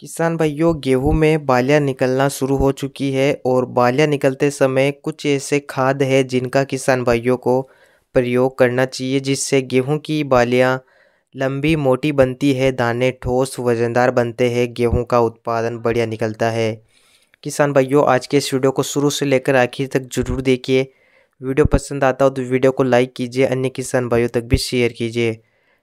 किसान भाइयों गेहूं में बालियाँ निकलना शुरू हो चुकी है और बालियाँ निकलते समय कुछ ऐसे खाद है जिनका किसान भाइयों को प्रयोग करना चाहिए जिससे गेहूं की बालियाँ लंबी मोटी बनती है दाने ठोस वज़नदार बनते हैं गेहूं का उत्पादन बढ़िया निकलता है किसान भाइयों आज के इस वीडियो को शुरू से लेकर आखिर तक जरूर देखिए वीडियो पसंद आता हो तो वीडियो को लाइक कीजिए अन्य किसान भाइयों तक भी शेयर कीजिए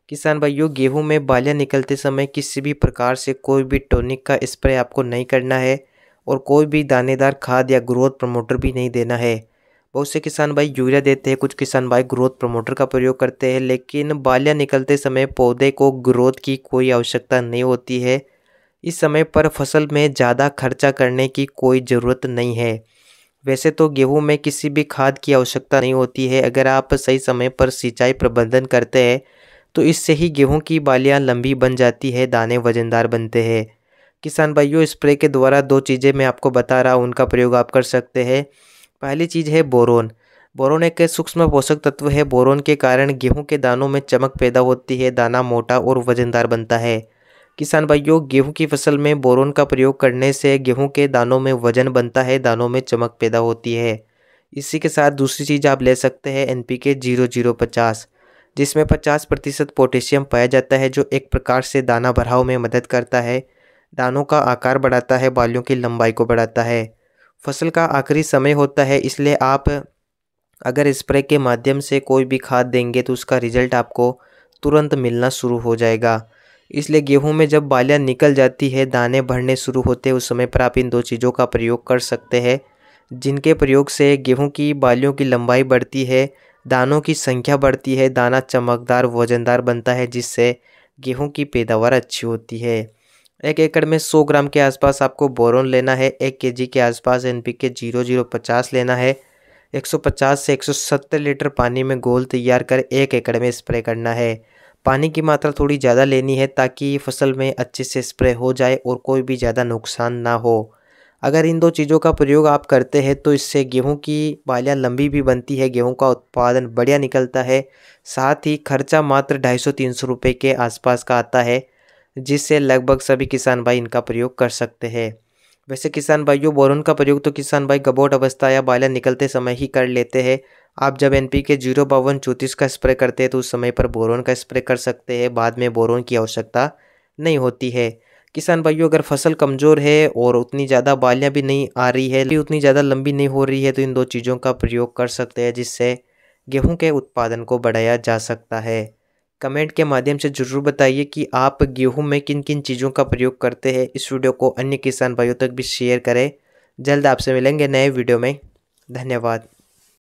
किसान भाइयों गेहूं में बालियां निकलते समय किसी भी प्रकार से कोई भी टॉनिक का स्प्रे आपको नहीं करना है और कोई भी दानेदार खाद या ग्रोथ प्रमोटर भी नहीं देना है बहुत से किसान भाई यूरिया देते हैं कुछ किसान भाई ग्रोथ प्रमोटर का प्रयोग करते हैं लेकिन बालियाँ निकलते समय पौधे को ग्रोथ की कोई आवश्यकता नहीं होती है इस समय पर फसल में ज़्यादा खर्चा करने की कोई ज़रूरत नहीं है वैसे तो गेहूं में किसी भी खाद की आवश्यकता नहीं होती है अगर आप सही समय पर सिंचाई प्रबंधन करते हैं तो इससे ही गेहूं की बालियां लंबी बन जाती है दाने वजनदार बनते हैं किसान भाइयों स्प्रे के द्वारा दो चीज़ें मैं आपको बता रहा हूँ उनका प्रयोग आप कर सकते हैं पहली चीज़ है बोरोन बोरोन एक सूक्ष्म पोषक तत्व है बोरोन के कारण गेहूं के दानों में चमक पैदा होती है दाना मोटा और वजनदार बनता है किसान भाइयों गेहूं की फसल में बोरोन का प्रयोग करने से गेहूँ के दानों में वजन बनता है दानों में चमक पैदा होती है इसी के साथ दूसरी चीज़ आप ले सकते हैं N P K zero zero पचास जिसमें 50 प्रतिशत पोटेशियम पाया जाता है जो एक प्रकार से दाना भराव में मदद करता है दानों का आकार बढ़ाता है बालियों की लंबाई को बढ़ाता है फसल का आखिरी समय होता है इसलिए आप अगर स्प्रे के माध्यम से कोई भी खाद देंगे तो उसका रिजल्ट आपको तुरंत मिलना शुरू हो जाएगा इसलिए गेहूं में जब बालियाँ निकल जाती है दाने भरने शुरू होते हैं उस समय पर आप इन दो चीज़ों का प्रयोग कर सकते हैं जिनके प्रयोग से गेहूं की बालियों की लंबाई बढ़ती है दानों की संख्या बढ़ती है दाना चमकदार वजनदार बनता है जिससे गेहूं की पैदावार अच्छी होती है एक एकड़ में 100 ग्राम के आसपास आपको बोरोन लेना है एक के के आसपास N P K zero zero पचास लेना है 150 से 170 लीटर पानी में गोल तैयार कर एक एकड़ में स्प्रे करना है पानी की मात्रा थोड़ी ज़्यादा लेनी है ताकि फसल में अच्छे से स्प्रे हो जाए और कोई भी ज़्यादा नुकसान ना हो अगर इन दो चीज़ों का प्रयोग आप करते हैं तो इससे गेहूं की बालियां लंबी भी बनती है गेहूं का उत्पादन बढ़िया निकलता है साथ ही खर्चा मात्र ढाई सौ तीन सौ रुपये के आसपास का आता है जिससे लगभग सभी किसान भाई इनका प्रयोग कर सकते हैं वैसे किसान भाइयों बोरन का प्रयोग तो किसान भाई गबोट अवस्था या बालियाँ निकलते समय ही कर लेते हैं आप जब एन पी के जीरो बावन चौंतीस का स्प्रे करते हैं तो उस समय पर बोरोन का स्प्रे कर सकते हैं बाद में बोरोन की आवश्यकता नहीं होती है किसान भाइयों अगर फसल कमज़ोर है और उतनी ज़्यादा बालियाँ भी नहीं आ रही है तो उतनी ज़्यादा लंबी नहीं हो रही है तो इन दो चीज़ों का प्रयोग कर सकते हैं जिससे गेहूं के उत्पादन को बढ़ाया जा सकता है कमेंट के माध्यम से ज़रूर बताइए कि आप गेहूं में किन किन चीज़ों का प्रयोग करते हैं इस वीडियो को अन्य किसान भाइयों तक भी शेयर करें जल्द आपसे मिलेंगे नए वीडियो में धन्यवाद